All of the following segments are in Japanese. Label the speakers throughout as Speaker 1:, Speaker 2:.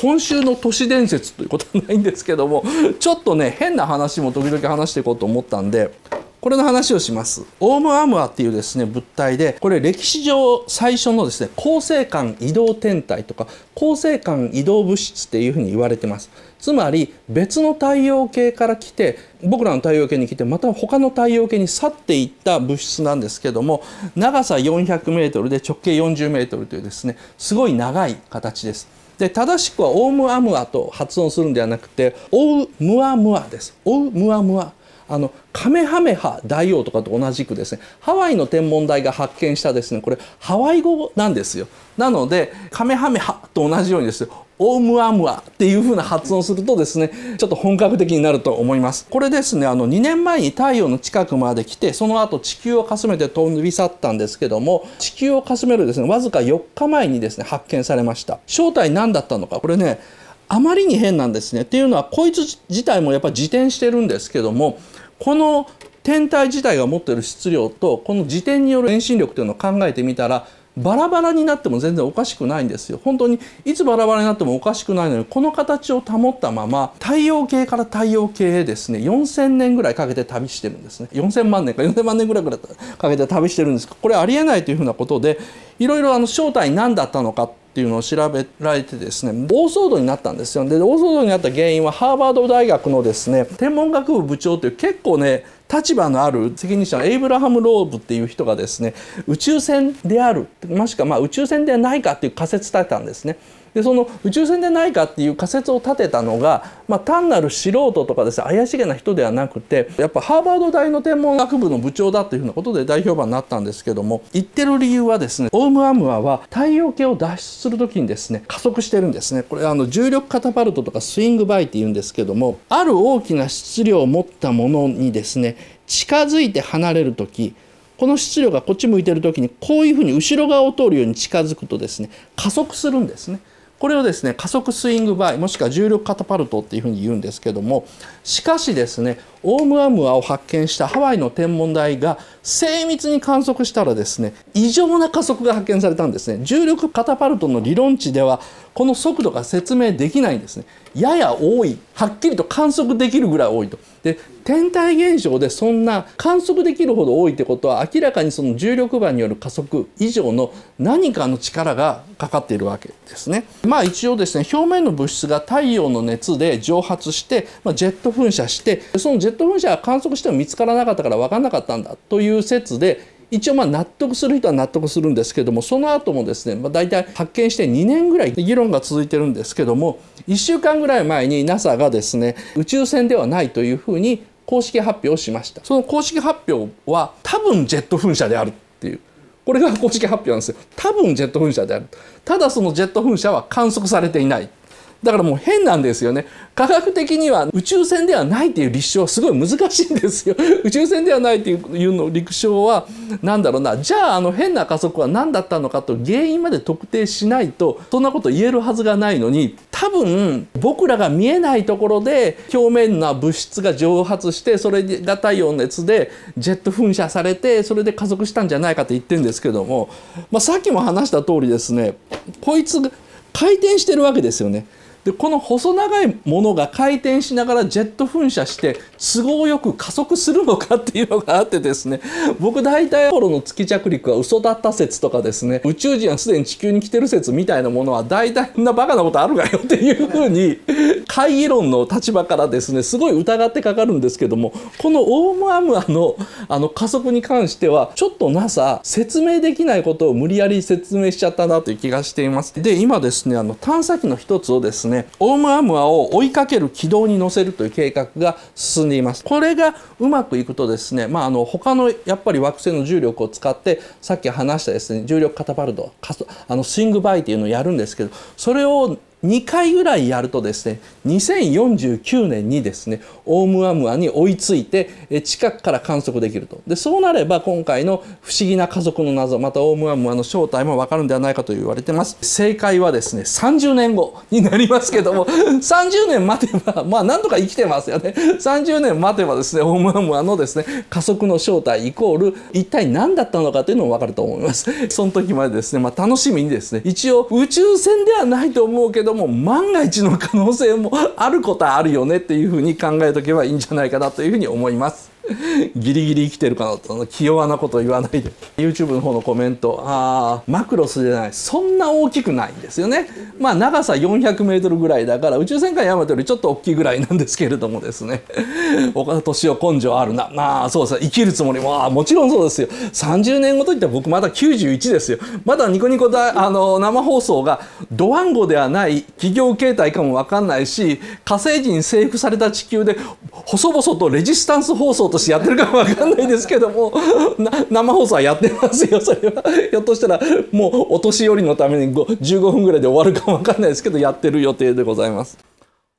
Speaker 1: 今週の都市伝説ということはないんですけども ちょっとね変な話も時々話していこうと思ったんでこれの話をします。オウムアムアっていうですね、物体で、これ歴史上最初のですね、恒星間移動天体とか、恒星間移動物質っていうふうに言われてます。つまり、別の太陽系から来て、僕らの太陽系に来て、また他の太陽系に去っていった物質なんですけども、長さ400メートルで直径40メートルというですね、すごい長い形です。で正しくはオウムアムアと発音するんではなくてオウムアムアですオウムアムアあのカメハメハ大王とかと同じくですねハワイの天文台が発見したですねこれハワイ語なんですよなのでカメハメハと同じようにですオウムアムアっていう風な発音するとですねちょっと本格的になると思いますこれですねあの2年前に太陽の近くまで来てその後地球をかすめて飛び去ったんですけども地球をかすめるですねわずか4日前にですね発見されました正体何だったのかこれねあまりに変なんですねっていうのはこいつ自体もやっぱ自転してるんですけどもこの天体自体が持ってる質量とこの自転による遠心力というのを考えてみたらバラバラになっても全然おかしくないんですよ本当にいつバラバラになってもおかしくないのにこの形を保ったまま太陽系から太陽系へですね4,000年ぐらいかけて旅してるんですね4,000万年か4,000万年ぐらいかけて旅してるんですこれありえないというふうなことでいろいろあの正体何だったのかっていうのを調べられてですね大騒動になったんですよで大騒動になった原因はハーバード大学のですね天文学部部長という結構ね立場のある責任者エイブラハム・ローブっていう人がですね宇宙船であるもしくはま宇宙船ではないかっていう仮説立てたんですね。でその宇宙船でないかっていう仮説を立てたのが、まあ、単なる素人とかですね怪しげな人ではなくてやっぱハーバード大の天文学部の部長だっていうふうなことで大評判になったんですけども言ってる理由はですねオウムアムアは太陽系を脱出する時にですね加速してるんですねこれあの重力カタパルトとかスイングバイっていうんですけどもある大きな質量を持ったものにですね近づいて離れる時この質量がこっち向いてる時にこういうふうに後ろ側を通るように近づくとですね加速するんですね。これをですね加速スイングバイもしくは重力カタパルトっていうふうに言うんですけどもしかしですねオウムアムアを発見したハワイの天文台が精密に観測したらですね異常な加速が発見されたんですね重力カタパルトの理論値ではこの速度が説明できないんですねやや多いはっきりと観測できるぐらい多いと。で天体現象でそんな観測できるほど多いってことは明らかにその重力場による加速以上の何かの力がかかっているわけですね。まあ一応ですね表面の物質が太陽の熱で蒸発して、まあ、ジェット噴射してそのジェット噴射は観測しても見つからなかったから分かんなかったんだという説で一応まあ納得する人は納得するんですけどもその後もですね、まあ、大体発見して2年ぐらい議論が続いてるんですけども1週間ぐらい前に NASA がですね宇宙船ではないというふうに公式発表をしましたその公式発表は多分ジェット噴射であるっていうこれが公式発表なんですよ多分ジェット噴射であるただそのジェット噴射は観測されていないだからもう変なんですよね科学的には宇宙船ではないっていう立証はすごい難しいんですよ 宇宙船ではないっていうの陸証は何だろうなじゃああの変な加速は何だったのかと原因まで特定しないとそんなこと言えるはずがないのに多分僕らが見えないところで表面な物質が蒸発してそれが太陽の熱でジェット噴射されてそれで加速したんじゃないかと言ってるんですけども、まあ、さっきも話した通りですねこいつ回転してるわけですよね。でこの細長いものが回転しながらジェット噴射して都合よく加速するのかっていうのがあってですね 僕大体頃の月着陸は嘘だった説とかですね宇宙人はすでに地球に来てる説みたいなものは大体んなバカなことあるがよっていうふうに会議 論の立場からですねすごい疑ってかかるんですけどもこのオウムアムアのあの加速に関してはちょっと NASA 説明できないことを無理やり説明しちゃったなという気がしています。で今ですねあの探査機の一つをですねねオウムアムアを追いかける軌道に乗せるという計画が進んでいますこれがうまくいくとですね、まあ、あの他のやっぱり惑星の重力を使ってさっき話したですね重力カタパルトあのスイングバイっていうのをやるんですけどそれを2回ぐらいやるとですね2049年にですねオウムアムアに追いついて近くから観測できるとでそうなれば今回の不思議な家族の謎またオウムアムアの正体も分かるんではないかと言われてます正解はですね30年後になりますけども30 年待てばまあなんとか生きてますよね30年待てばですねオウムアムアのですね加速の正体イコール一体何だったのかというのも分かると思いますその時までですねまあ楽しみにですね一応宇宙船ではないと思うけどども万が一の可能性もあることはあるよねっていうふうに考えとけばいいんじゃないかなというふうに思います。ギリギリ生きてるかなと気弱なこと言わないで YouTube の方のコメントああマクロスじゃないそんな大きくないんですよねまあ長さ 400m ぐらいだから宇宙戦艦ヤマトよりちょっと大きいぐらいなんですけれどもですね 岡田年夫根性あるなまあそうですね生きるつもりもあもちろんそうですよ30年後といっら僕まだ91ですよまだニコニコだあの生放送がドワンゴではない企業形態かも分かんないし火星人征服された地球で細々とレジスタンス放送としてやってるかもわかんないですけども 生放送はやってますよ それはひょっとしたらもうお年寄りのために15分ぐらいで終わるかもわかんないですけどやってる予定でございます。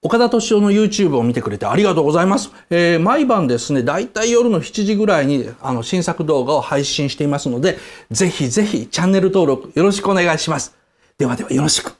Speaker 1: 岡田敏夫の YouTube を見てくれてありがとうございます。えー、毎晩ですね、だいたい夜の7時ぐらいにあの新作動画を配信していますので、ぜひぜひチャンネル登録よろしくお願いします。ではではよろしく。